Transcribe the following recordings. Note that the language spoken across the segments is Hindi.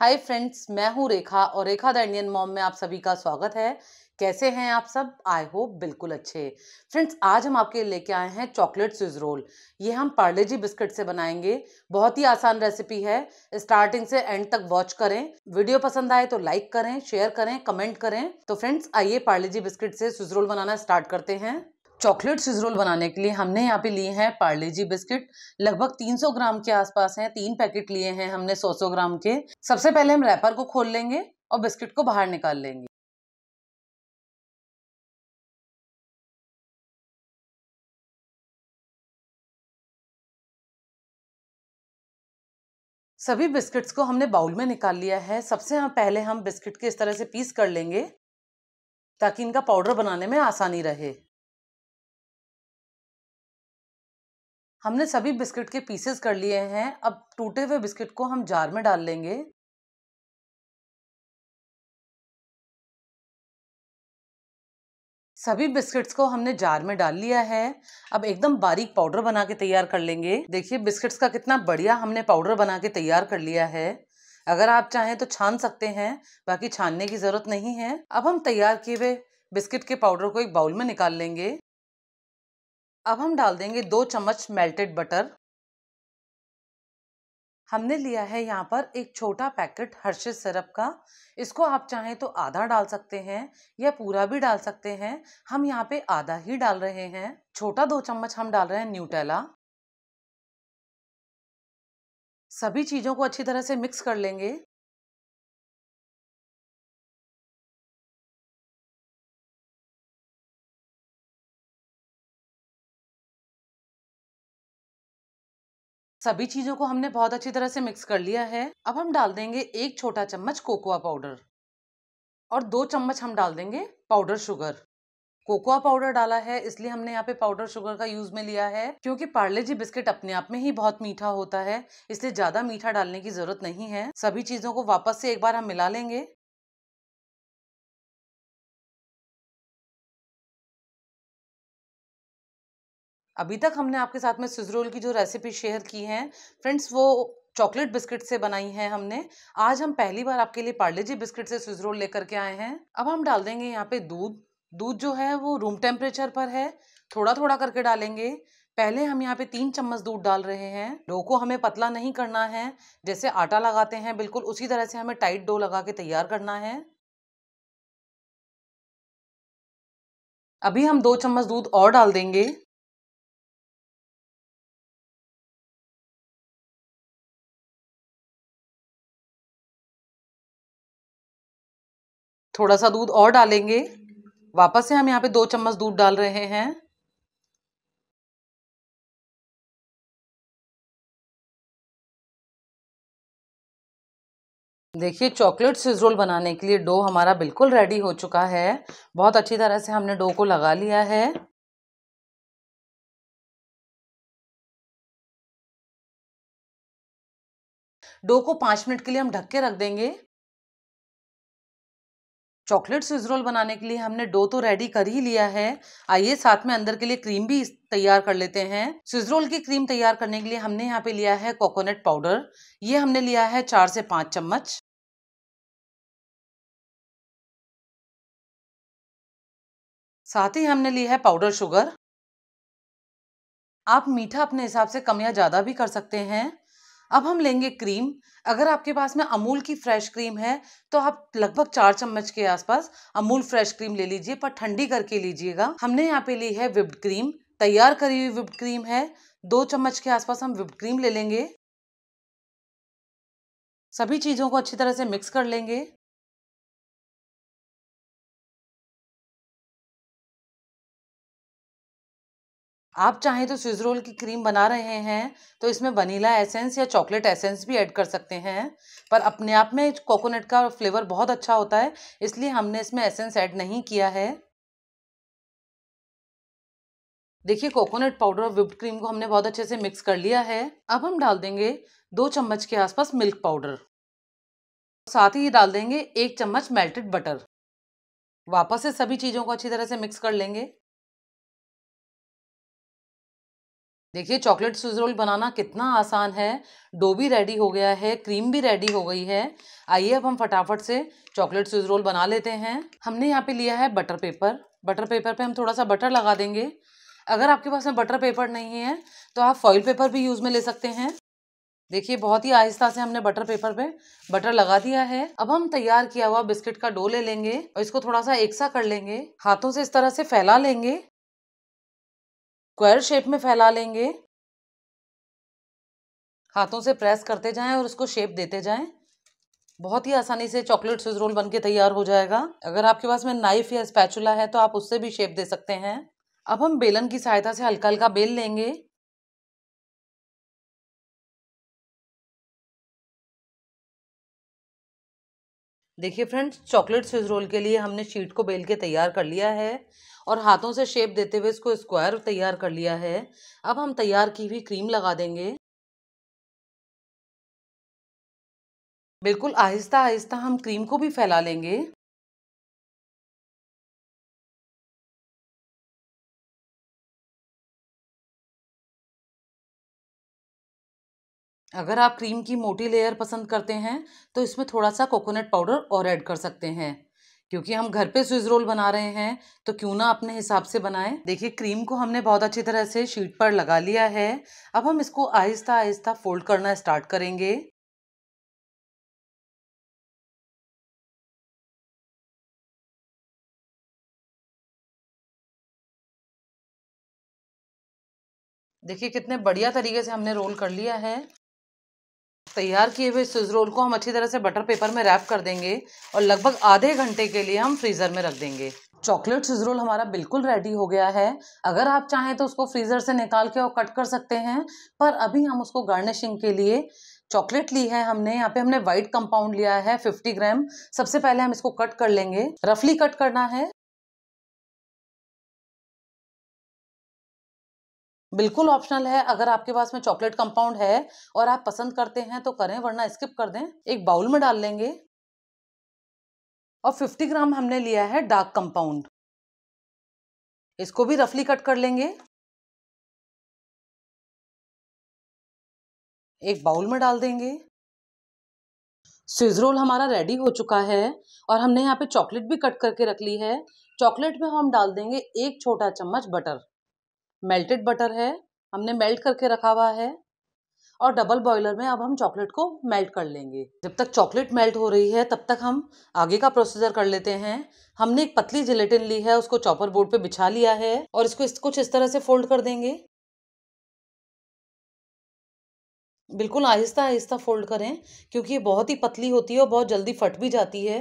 हाय फ्रेंड्स मैं हूँ रेखा और रेखा द इंडियन मॉम में आप सभी का स्वागत है कैसे हैं आप सब आई होप बिल्कुल अच्छे फ्रेंड्स आज हम आपके लेके आए हैं चॉकलेट स्विज रोल ये हम पार्ले जी बिस्किट से बनाएंगे बहुत ही आसान रेसिपी है स्टार्टिंग से एंड तक वॉच करें वीडियो पसंद आए तो लाइक करें शेयर करें कमेंट करें तो फ्रेंड्स आइए पार्ले जी बिस्किट से स्विज रोल बनाना स्टार्ट करते हैं चॉकलेट चीज़ रोल बनाने के लिए हमने यहाँ पे लिए हैं पार्ले जी बिस्किट लगभग 300 ग्राम के आसपास हैं तीन पैकेट लिए हैं हमने 100-100 ग्राम के सबसे पहले हम रैपर को खोल लेंगे और बिस्किट को बाहर निकाल लेंगे सभी बिस्किट्स को हमने बाउल में निकाल लिया है सबसे हम पहले हम बिस्किट के इस तरह से पीस कर लेंगे ताकि इनका पाउडर बनाने में आसानी रहे हमने सभी बिस्किट के पीसेस कर लिए हैं अब टूटे हुए बिस्किट को हम जार में डाल लेंगे सभी बिस्किट्स को हमने जार में डाल लिया है अब एकदम बारीक पाउडर बना के तैयार कर लेंगे देखिए बिस्किट्स का कितना बढ़िया हमने पाउडर बना के तैयार कर लिया है अगर आप चाहें तो छान सकते हैं बाकी छानने की ज़रूरत नहीं है अब हम तैयार किए हुए बिस्किट के पाउडर को एक बाउल में निकाल लेंगे अब हम डाल देंगे दो चम्मच मेल्टेड बटर हमने लिया है यहाँ पर एक छोटा पैकेट हर्षित सिरप का इसको आप चाहें तो आधा डाल सकते हैं या पूरा भी डाल सकते हैं हम यहाँ पे आधा ही डाल रहे हैं छोटा दो चम्मच हम डाल रहे हैं न्यूटेला सभी चीज़ों को अच्छी तरह से मिक्स कर लेंगे सभी चीजों को हमने बहुत अच्छी तरह से मिक्स कर लिया है अब हम डाल देंगे एक छोटा चम्मच कोकोआ पाउडर और दो चम्मच हम डाल देंगे पाउडर शुगर कोकोआ पाउडर डाला है इसलिए हमने यहाँ पे पाउडर शुगर का यूज में लिया है क्योंकि पार्ले जी बिस्किट अपने आप में ही बहुत मीठा होता है इसलिए ज्यादा मीठा डालने की जरूरत नहीं है सभी चीजों को वापस से एक बार हम मिला लेंगे अभी तक हमने आपके साथ में सिजरोल की जो रेसिपी शेयर की है फ्रेंड्स वो चॉकलेट बिस्किट से बनाई है हमने आज हम पहली बार आपके लिए पार्ले जी बिस्किट से सिजरोल लेकर के आए हैं अब हम डाल देंगे यहाँ पे दूध दूध जो है वो रूम टेम्परेचर पर है थोड़ा थोड़ा करके डालेंगे पहले हम यहाँ पे तीन चम्मच दूध डाल रहे हैं डो को हमें पतला नहीं करना है जैसे आटा लगाते हैं बिल्कुल उसी तरह से हमें टाइट डो लगा के तैयार करना है अभी हम दो चम्मच दूध और डाल देंगे थोड़ा सा दूध और डालेंगे वापस से हम यहाँ पे दो चम्मच दूध डाल रहे हैं देखिए चॉकलेट स्विज रोल बनाने के लिए डो हमारा बिल्कुल रेडी हो चुका है बहुत अच्छी तरह से हमने डो को लगा लिया है डो को पांच मिनट के लिए हम ढक के रख देंगे चॉकलेट स्विज रोल बनाने के लिए हमने डो तो रेडी कर ही लिया है आइए साथ में अंदर के लिए क्रीम भी तैयार कर लेते हैं स्विज रोल की क्रीम तैयार करने के लिए हमने यहाँ पे लिया है कोकोनट पाउडर ये हमने लिया है चार से पाँच चम्मच साथ ही हमने लिया है पाउडर शुगर आप मीठा अपने हिसाब से कम या ज़्यादा भी कर सकते हैं अब हम लेंगे क्रीम अगर आपके पास में अमूल की फ्रेश क्रीम है तो आप लगभग चार चम्मच के आसपास अमूल फ्रेश क्रीम ले लीजिए पर ठंडी करके लीजिएगा हमने यहाँ पे ली है विप्ड क्रीम तैयार करी हुई विप्ड क्रीम है दो चम्मच के आसपास हम विप्ड क्रीम ले लेंगे सभी चीज़ों को अच्छी तरह से मिक्स कर लेंगे आप चाहें तो स्विज रोल की क्रीम बना रहे हैं तो इसमें वनीला एसेंस या चॉकलेट एसेंस भी ऐड कर सकते हैं पर अपने आप में कोकोनट का फ्लेवर बहुत अच्छा होता है इसलिए हमने इसमें एसेंस ऐड नहीं किया है देखिए कोकोनट पाउडर और विप्ड क्रीम को हमने बहुत अच्छे से मिक्स कर लिया है अब हम डाल देंगे दो चम्मच के आसपास मिल्क पाउडर साथ ही डाल देंगे एक चम्मच मेल्टेड बटर वापस से सभी चीज़ों को अच्छी तरह से मिक्स कर लेंगे देखिए चॉकलेट स्विज रोल बनाना कितना आसान है डो भी रेडी हो गया है क्रीम भी रेडी हो गई है आइए अब हम फटाफट से चॉकलेट स्विज रोल बना लेते हैं हमने यहाँ पे लिया है बटर पेपर बटर पेपर पे हम थोड़ा सा बटर लगा देंगे अगर आपके पास में बटर पेपर नहीं है तो आप फॉइल पेपर भी यूज़ में ले सकते हैं देखिए बहुत ही आहिस्ता से हमने बटर पेपर पे बटर लगा दिया है अब हम तैयार किया हुआ बिस्किट का डो ले लेंगे और इसको थोड़ा सा एक सा कर लेंगे हाथों से इस तरह से फैला लेंगे स्क्वायर शेप में फैला लेंगे हाथों से प्रेस करते जाएं और उसको शेप देते जाएं बहुत ही आसानी से चॉकलेट स्विज रोल बनके तैयार हो जाएगा अगर आपके पास में नाइफ या स्पैचुला है तो आप उससे भी शेप दे सकते हैं अब हम बेलन की सहायता से हल्का हल्का बेल लेंगे देखिए फ्रेंड्स चॉकलेट स्विज रोल के लिए हमने शीट को बेल के तैयार कर लिया है और हाथों से शेप देते हुए इसको स्क्वायर तैयार कर लिया है अब हम तैयार की हुई क्रीम लगा देंगे बिल्कुल आहिस्ता आहिस्ता हम क्रीम को भी फैला लेंगे अगर आप क्रीम की मोटी लेयर पसंद करते हैं तो इसमें थोड़ा सा कोकोनट पाउडर और ऐड कर सकते हैं क्योंकि हम घर पे स्विज रोल बना रहे हैं तो क्यों ना अपने हिसाब से बनाएं देखिए क्रीम को हमने बहुत अच्छी तरह से शीट पर लगा लिया है अब हम इसको आहिस्ता आहिस्ता फोल्ड करना स्टार्ट करेंगे देखिए कितने बढ़िया तरीके से हमने रोल कर लिया है तैयार किए हुए स्विज रोल को हम अच्छी तरह से बटर पेपर में रैप कर देंगे और लगभग आधे घंटे के लिए हम फ्रीज़र में रख देंगे चॉकलेट स्विज रोल हमारा बिल्कुल रेडी हो गया है अगर आप चाहें तो उसको फ्रीज़र से निकाल के और कट कर सकते हैं पर अभी हम उसको गार्निशिंग के लिए चॉकलेट ली है हमने यहाँ पे हमने व्हाइट कंपाउंड लिया है 50 ग्राम सबसे पहले हम इसको कट कर लेंगे रफली कट करना है बिल्कुल ऑप्शनल है अगर आपके पास में चॉकलेट कंपाउंड है और आप पसंद करते हैं तो करें वरना स्किप कर दें एक बाउल में डाल लेंगे और 50 ग्राम हमने लिया है डार्क कंपाउंड इसको भी रफली कट कर लेंगे एक बाउल में डाल देंगे स्विज रोल हमारा रेडी हो चुका है और हमने यहाँ पे चॉकलेट भी कट करके रख ली है चॉकलेट में हम डाल देंगे एक छोटा चम्मच बटर मेल्टेड बटर है हमने मेल्ट करके रखा हुआ है और डबल बॉयलर में अब हम चॉकलेट को मेल्ट कर लेंगे जब तक चॉकलेट मेल्ट हो रही है तब तक हम आगे का प्रोसीजर कर लेते हैं हमने एक पतली जिलेटिन ली है उसको चॉपर बोर्ड पे बिछा लिया है और इसको इस कुछ इस तरह से फोल्ड कर देंगे बिल्कुल आहिस्ता आहिस्ता फोल्ड करें क्योंकि ये बहुत ही पतली होती है और बहुत जल्दी फट भी जाती है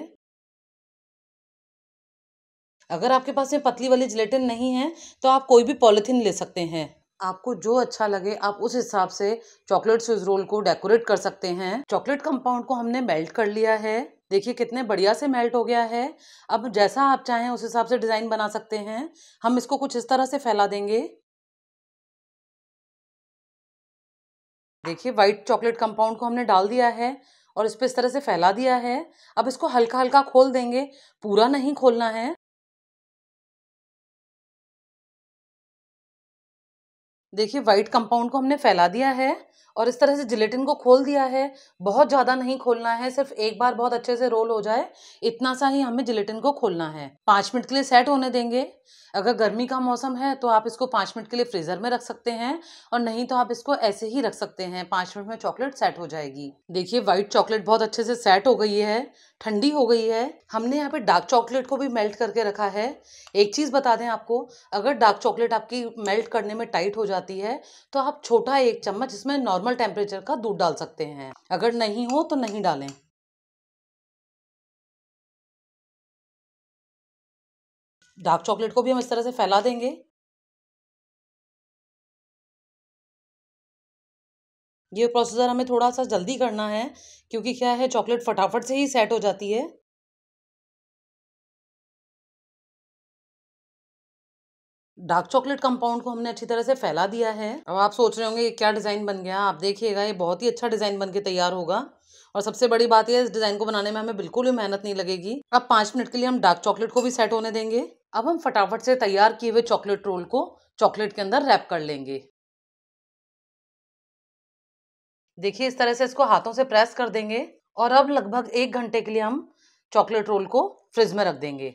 अगर आपके पास में पतली वाली जिलेटिन नहीं है तो आप कोई भी पॉलीथीन ले सकते हैं आपको जो अच्छा लगे आप उस हिसाब से चॉकलेट स्विज रोल को डेकोरेट कर सकते हैं चॉकलेट कंपाउंड को हमने मेल्ट कर लिया है देखिए कितने बढ़िया से मेल्ट हो गया है अब जैसा आप चाहें उस हिसाब से डिज़ाइन बना सकते हैं हम इसको कुछ इस तरह से फैला देंगे देखिए वाइट चॉकलेट कंपाउंड को हमने डाल दिया है और इस पर इस तरह से फैला दिया है अब इसको हल्का हल्का खोल देंगे पूरा नहीं खोलना है देखिए वाइट कंपाउंड को हमने फैला दिया है और इस तरह से जिलेटिन को खोल दिया है बहुत ज़्यादा नहीं खोलना है सिर्फ एक बार बहुत अच्छे से रोल हो जाए इतना सा ही हमें जिलेटिन को खोलना है पाँच मिनट के लिए सेट होने देंगे अगर गर्मी का मौसम है तो आप इसको पाँच मिनट के लिए फ्रीज़र में रख सकते हैं और नहीं तो आप इसको ऐसे ही रख सकते हैं पाँच मिनट में चॉकलेट सेट हो जाएगी देखिए वाइट चॉकलेट बहुत अच्छे से सेट हो गई है ठंडी हो गई है हमने यहाँ पे डार्क चॉकलेट को भी मेल्ट करके रखा है एक चीज़ बता दें आपको अगर डार्क चॉकलेट आपकी मेल्ट करने में टाइट हो जाती है तो आप छोटा एक चम्मच इसमें नॉर्मल टेम्परेचर का दूध डाल सकते हैं अगर नहीं हो तो नहीं डालें डार्क चॉकलेट को भी हम इस तरह से फैला देंगे ये प्रोसेसर हमें थोड़ा सा जल्दी करना है क्योंकि क्या है चॉकलेट फटाफट से ही सेट हो जाती है डार्क चॉकलेट कंपाउंड को हमने अच्छी तरह से फैला दिया है अब आप सोच रहे होंगे ये क्या डिज़ाइन बन गया आप देखिएगा ये बहुत ही अच्छा डिज़ाइन बन के तैयार होगा और सबसे बड़ी बात यह इस डिज़ाइन को बनाने में हमें बिल्कुल भी मेहनत नहीं लगेगी अब पाँच मिनट के लिए हम डार्क चॉकलेट को भी सेट होने देंगे अब हम फटाफट से तैयार किए हुए चॉकलेट रोल को चॉकलेट के अंदर रैप कर लेंगे देखिए इस तरह से इसको हाथों से प्रेस कर देंगे और अब लगभग एक घंटे के लिए हम चॉकलेट रोल को फ्रिज में रख देंगे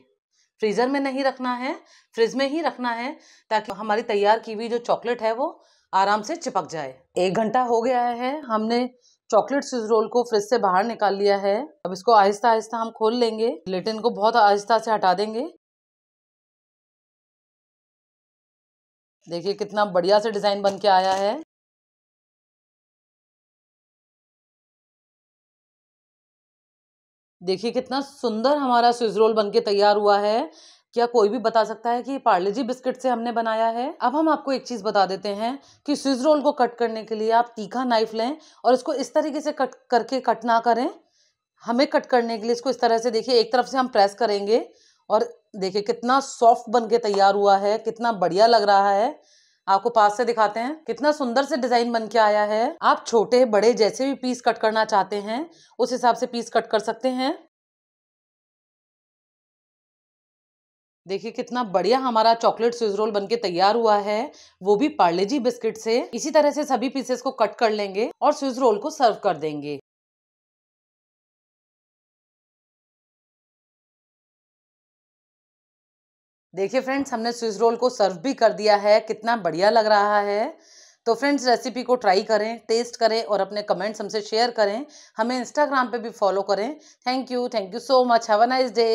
फ्रीज़र में नहीं रखना है फ्रिज में ही रखना है ताकि हमारी तैयार की हुई जो चॉकलेट है वो आराम से चिपक जाए एक घंटा हो गया है हमने चॉकलेट स्विज रोल को फ्रिज से बाहर निकाल लिया है अब इसको आहिस्ता आहिस्ता हम खोल लेंगे लेटिन को बहुत आहिस्ता से हटा देंगे देखिए कितना बढ़िया से डिज़ाइन बन के आया है देखिए कितना सुंदर हमारा स्विज रोल बन तैयार हुआ है क्या कोई भी बता सकता है कि पार्ले जी बिस्किट से हमने बनाया है अब हम आपको एक चीज़ बता देते हैं कि स्विज रोल को कट करने के लिए आप तीखा नाइफ लें और इसको इस तरीके से कट करके कट ना करें हमें कट करने के लिए इसको इस तरह से देखिए एक तरफ से हम प्रेस करेंगे और देखिए कितना सॉफ्ट बन के तैयार हुआ है कितना बढ़िया लग रहा है आपको पास से दिखाते हैं कितना सुंदर से डिजाइन बन के आया है आप छोटे बड़े जैसे भी पीस कट करना चाहते हैं उस हिसाब से पीस कट कर सकते हैं देखिए कितना बढ़िया हमारा चॉकलेट स्विज रोल बनके तैयार हुआ है वो भी पार्ले जी बिस्किट से इसी तरह से सभी पीसेस को कट कर लेंगे और स्विज रोल को सर्व कर देंगे देखिए फ्रेंड्स हमने स्विस रोल को सर्व भी कर दिया है कितना बढ़िया लग रहा है तो फ्रेंड्स रेसिपी को ट्राई करें टेस्ट करें और अपने कमेंट्स हमसे शेयर करें हमें इंस्टाग्राम पे भी फॉलो करें thank you thank you so much have a nice day